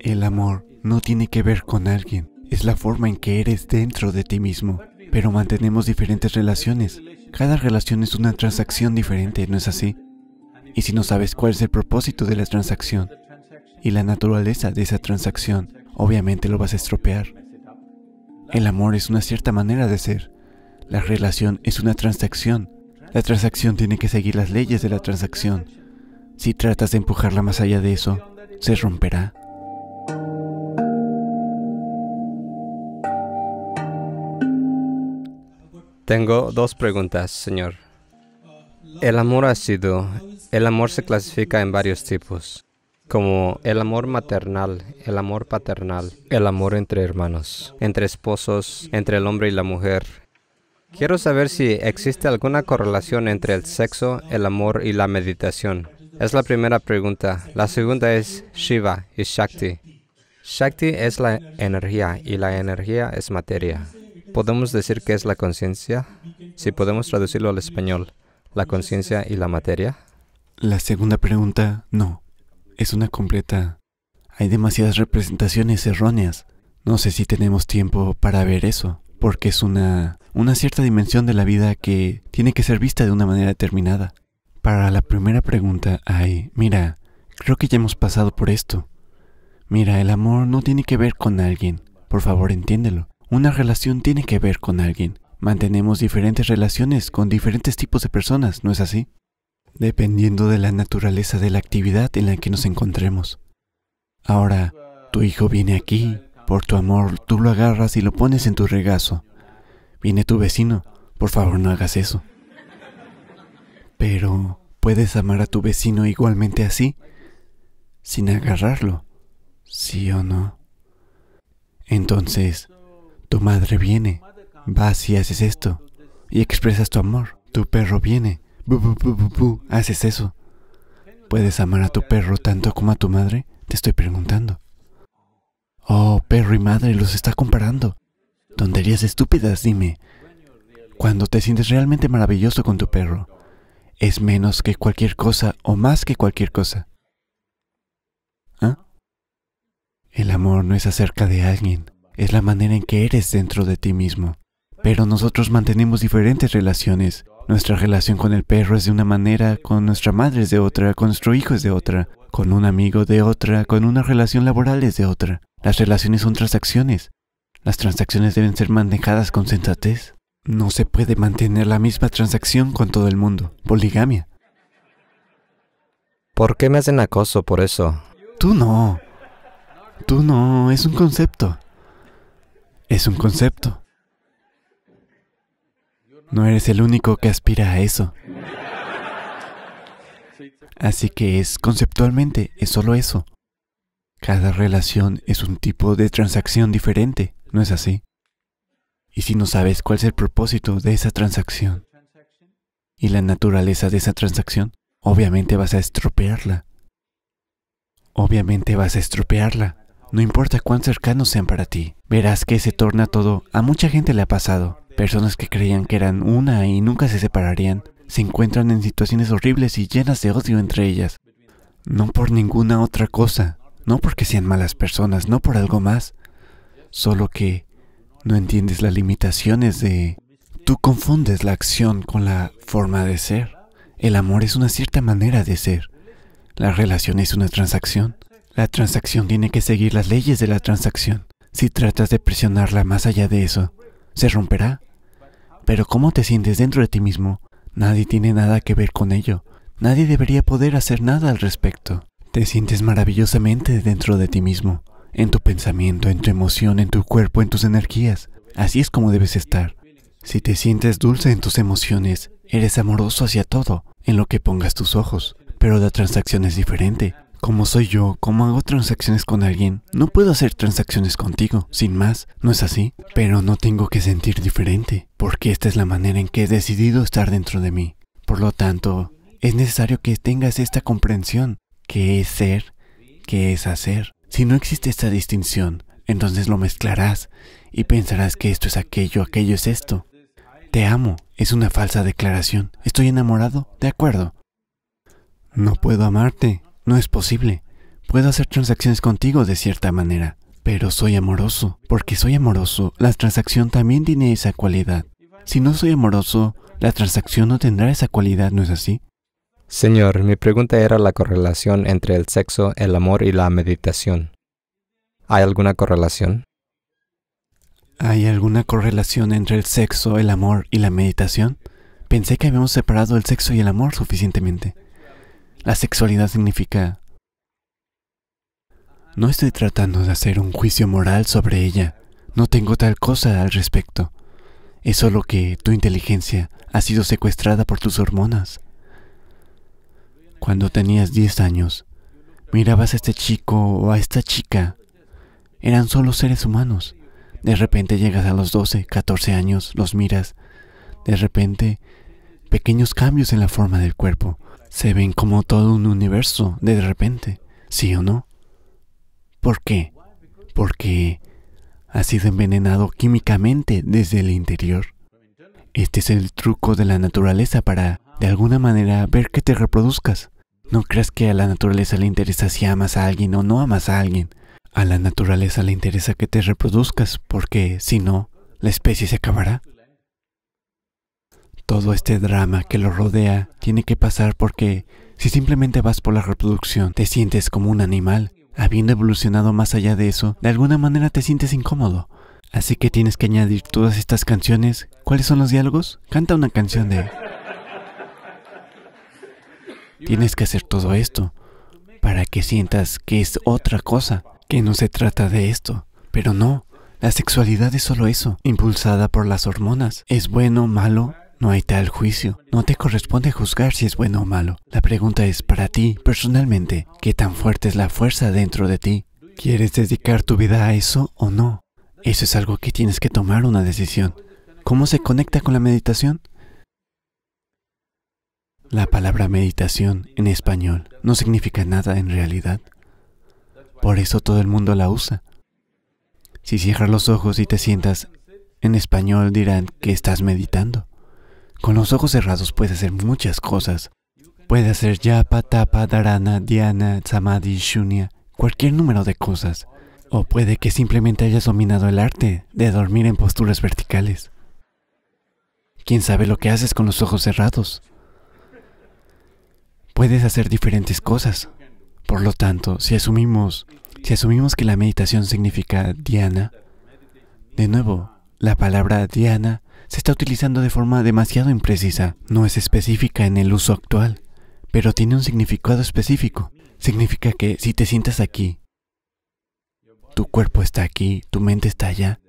El amor no tiene que ver con alguien, es la forma en que eres dentro de ti mismo. Pero mantenemos diferentes relaciones. Cada relación es una transacción diferente, ¿no es así? Y si no sabes cuál es el propósito de la transacción y la naturaleza de esa transacción, obviamente lo vas a estropear. El amor es una cierta manera de ser. La relación es una transacción. La transacción tiene que seguir las leyes de la transacción. Si tratas de empujarla más allá de eso, se romperá. Tengo dos preguntas, Señor. El amor ha sido, el amor se clasifica en varios tipos, como el amor maternal, el amor paternal, el amor entre hermanos, entre esposos, entre el hombre y la mujer. Quiero saber si existe alguna correlación entre el sexo, el amor y la meditación. Es la primera pregunta. La segunda es Shiva y Shakti. Shakti es la energía y la energía es materia. Podemos decir que es la conciencia, si podemos traducirlo al español, la conciencia y la materia. La segunda pregunta, no, es una completa. Hay demasiadas representaciones erróneas. No sé si tenemos tiempo para ver eso, porque es una, una cierta dimensión de la vida que tiene que ser vista de una manera determinada. Para la primera pregunta hay, mira, creo que ya hemos pasado por esto. Mira, el amor no tiene que ver con alguien. Por favor, entiéndelo. Una relación tiene que ver con alguien. Mantenemos diferentes relaciones con diferentes tipos de personas, ¿no es así? Dependiendo de la naturaleza de la actividad en la que nos encontremos. Ahora, tu hijo viene aquí, por tu amor, tú lo agarras y lo pones en tu regazo. Viene tu vecino, por favor no hagas eso. Pero, ¿puedes amar a tu vecino igualmente así? Sin agarrarlo, ¿sí o no? Entonces, tu madre viene. Vas y haces esto. Y expresas tu amor. Tu perro viene. Bu, bu, bu, haces eso. ¿Puedes amar a tu perro tanto como a tu madre? Te estoy preguntando. Oh, perro y madre los está comparando. Tonterías estúpidas, dime. Cuando te sientes realmente maravilloso con tu perro, es menos que cualquier cosa o más que cualquier cosa. ¿Ah? El amor no es acerca de alguien, es la manera en que eres dentro de ti mismo. Pero nosotros mantenemos diferentes relaciones. Nuestra relación con el perro es de una manera, con nuestra madre es de otra, con nuestro hijo es de otra, con un amigo de otra, con una relación laboral es de otra. Las relaciones son transacciones. Las transacciones deben ser manejadas con sensatez. No se puede mantener la misma transacción con todo el mundo. Poligamia. ¿Por qué me hacen acoso por eso? Tú no. Tú no, es un concepto es un concepto. No eres el único que aspira a eso. Así que es conceptualmente, es solo eso. Cada relación es un tipo de transacción diferente, ¿no es así? Y si no sabes cuál es el propósito de esa transacción y la naturaleza de esa transacción, obviamente vas a estropearla. Obviamente vas a estropearla. No importa cuán cercanos sean para ti, verás que se torna todo. A mucha gente le ha pasado. Personas que creían que eran una y nunca se separarían, se encuentran en situaciones horribles y llenas de odio entre ellas. No por ninguna otra cosa, no porque sean malas personas, no por algo más, solo que no entiendes las limitaciones de... Tú confundes la acción con la forma de ser. El amor es una cierta manera de ser. La relación es una transacción. La transacción tiene que seguir las leyes de la transacción. Si tratas de presionarla más allá de eso, se romperá. Pero cómo te sientes dentro de ti mismo, nadie tiene nada que ver con ello. Nadie debería poder hacer nada al respecto. Te sientes maravillosamente dentro de ti mismo, en tu pensamiento, en tu emoción, en tu cuerpo, en tus energías. Así es como debes estar. Si te sientes dulce en tus emociones, eres amoroso hacia todo, en lo que pongas tus ojos. Pero la transacción es diferente. Como soy yo, como hago transacciones con alguien, no puedo hacer transacciones contigo, sin más, ¿no es así? Pero no tengo que sentir diferente, porque esta es la manera en que he decidido estar dentro de mí. Por lo tanto, es necesario que tengas esta comprensión, qué es ser, qué es hacer. Si no existe esta distinción, entonces lo mezclarás y pensarás que esto es aquello, aquello es esto. Te amo, es una falsa declaración. Estoy enamorado, de acuerdo. No puedo amarte, no es posible. Puedo hacer transacciones contigo de cierta manera, pero soy amoroso. Porque soy amoroso, la transacción también tiene esa cualidad. Si no soy amoroso, la transacción no tendrá esa cualidad, ¿no es así? Señor, mi pregunta era la correlación entre el sexo, el amor y la meditación. ¿Hay alguna correlación? ¿Hay alguna correlación entre el sexo, el amor y la meditación? Pensé que habíamos separado el sexo y el amor suficientemente. La sexualidad significa... No estoy tratando de hacer un juicio moral sobre ella. No tengo tal cosa al respecto. Es solo que tu inteligencia ha sido secuestrada por tus hormonas. Cuando tenías 10 años, mirabas a este chico o a esta chica. Eran solo seres humanos. De repente llegas a los 12, 14 años, los miras. De repente, pequeños cambios en la forma del cuerpo, se ven como todo un universo de repente, ¿sí o no? ¿Por qué? Porque ha sido envenenado químicamente desde el interior. Este es el truco de la naturaleza para, de alguna manera, ver que te reproduzcas. No creas que a la naturaleza le interesa si amas a alguien o no amas a alguien. A la naturaleza le interesa que te reproduzcas porque, si no, la especie se acabará todo este drama que lo rodea tiene que pasar porque si simplemente vas por la reproducción te sientes como un animal, habiendo evolucionado más allá de eso, de alguna manera te sientes incómodo. Así que tienes que añadir todas estas canciones. ¿Cuáles son los diálogos? Canta una canción de... Tienes que hacer todo esto para que sientas que es otra cosa, que no se trata de esto. Pero no, la sexualidad es solo eso, impulsada por las hormonas. Es bueno, malo, no hay tal juicio. No te corresponde juzgar si es bueno o malo. La pregunta es para ti, personalmente, ¿qué tan fuerte es la fuerza dentro de ti? ¿Quieres dedicar tu vida a eso o no? Eso es algo que tienes que tomar una decisión. ¿Cómo se conecta con la meditación? La palabra meditación en español no significa nada en realidad. Por eso todo el mundo la usa. Si cierras los ojos y te sientas, en español dirán que estás meditando. Con los ojos cerrados puedes hacer muchas cosas. Puede hacer yapa, tapa, darana, diana, samadhi, shunya, cualquier número de cosas. O puede que simplemente hayas dominado el arte de dormir en posturas verticales. ¿Quién sabe lo que haces con los ojos cerrados? Puedes hacer diferentes cosas. Por lo tanto, si asumimos, si asumimos que la meditación significa diana, de nuevo, la palabra diana se está utilizando de forma demasiado imprecisa, no es específica en el uso actual, pero tiene un significado específico. Significa que si te sientas aquí, tu cuerpo está aquí, tu mente está allá,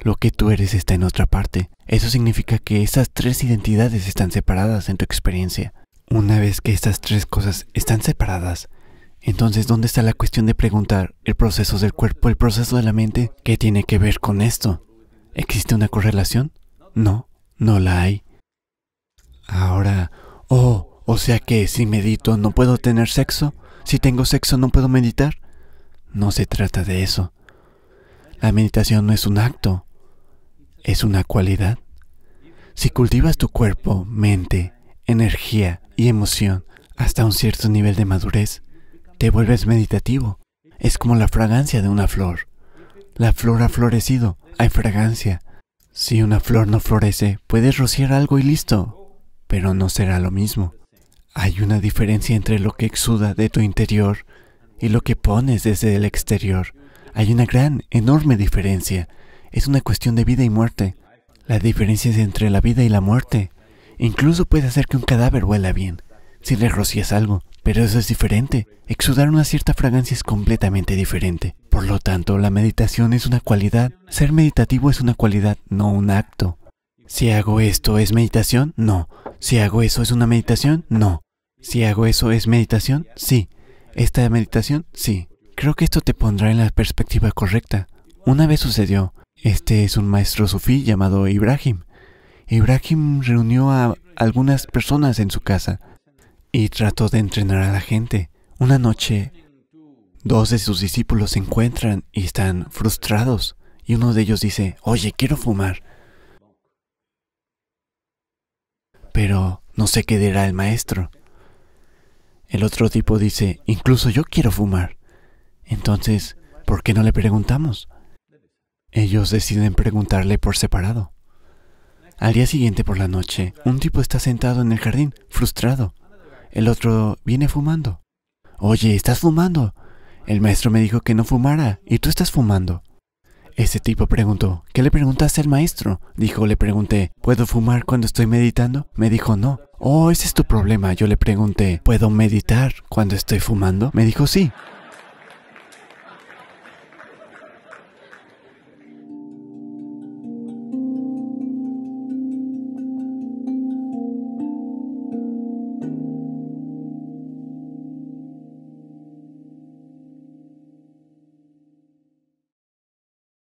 lo que tú eres está en otra parte. Eso significa que estas tres identidades están separadas en tu experiencia. Una vez que estas tres cosas están separadas, entonces ¿dónde está la cuestión de preguntar el proceso del cuerpo, el proceso de la mente? ¿Qué tiene que ver con esto? ¿Existe una correlación? No, no la hay. Ahora, oh, o sea que si medito no puedo tener sexo, si tengo sexo no puedo meditar. No se trata de eso. La meditación no es un acto, es una cualidad. Si cultivas tu cuerpo, mente, energía y emoción hasta un cierto nivel de madurez, te vuelves meditativo. Es como la fragancia de una flor. La flor ha florecido, hay fragancia, si una flor no florece, puedes rociar algo y listo, pero no será lo mismo. Hay una diferencia entre lo que exuda de tu interior y lo que pones desde el exterior. Hay una gran, enorme diferencia. Es una cuestión de vida y muerte. La diferencia es entre la vida y la muerte. Incluso puede hacer que un cadáver huela bien, si le rocías algo, pero eso es diferente. Exudar una cierta fragancia es completamente diferente. Por lo tanto, la meditación es una cualidad. Ser meditativo es una cualidad, no un acto. Si hago esto, ¿es meditación? No. Si hago eso, ¿es una meditación? No. Si hago eso, ¿es meditación? Sí. ¿Esta meditación? Sí. Creo que esto te pondrá en la perspectiva correcta. Una vez sucedió, este es un maestro sufí llamado Ibrahim. Ibrahim reunió a algunas personas en su casa y trató de entrenar a la gente. Una noche, Dos de sus discípulos se encuentran y están frustrados y uno de ellos dice, oye, quiero fumar. Pero no sé qué dirá el maestro. El otro tipo dice, incluso yo quiero fumar. Entonces, ¿por qué no le preguntamos? Ellos deciden preguntarle por separado. Al día siguiente por la noche, un tipo está sentado en el jardín, frustrado. El otro viene fumando. Oye, ¿estás fumando? El maestro me dijo que no fumara y tú estás fumando. Ese tipo preguntó, ¿qué le preguntaste al maestro? Dijo, le pregunté, ¿puedo fumar cuando estoy meditando? Me dijo, no. Oh, ese es tu problema. Yo le pregunté, ¿puedo meditar cuando estoy fumando? Me dijo, sí.